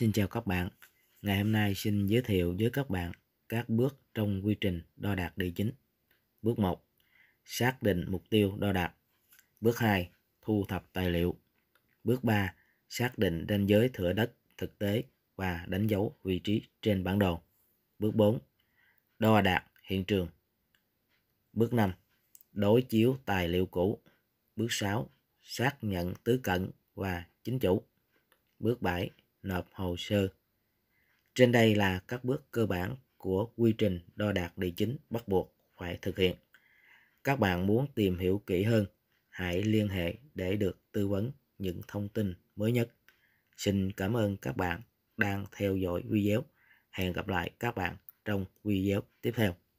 Xin chào các bạn. Ngày hôm nay xin giới thiệu với các bạn các bước trong quy trình đo đạc địa chính. Bước 1. Xác định mục tiêu đo đạc. Bước 2. Thu thập tài liệu. Bước 3. Xác định ranh giới thửa đất thực tế và đánh dấu vị trí trên bản đồ. Bước 4. Đo đạc hiện trường. Bước 5. Đối chiếu tài liệu cũ. Bước 6. Xác nhận tứ cận và chính chủ. Bước 7 nộp hồ sơ. Trên đây là các bước cơ bản của quy trình đo đạt địa chính bắt buộc phải thực hiện. Các bạn muốn tìm hiểu kỹ hơn, hãy liên hệ để được tư vấn những thông tin mới nhất. Xin cảm ơn các bạn đang theo dõi video. Hẹn gặp lại các bạn trong video tiếp theo.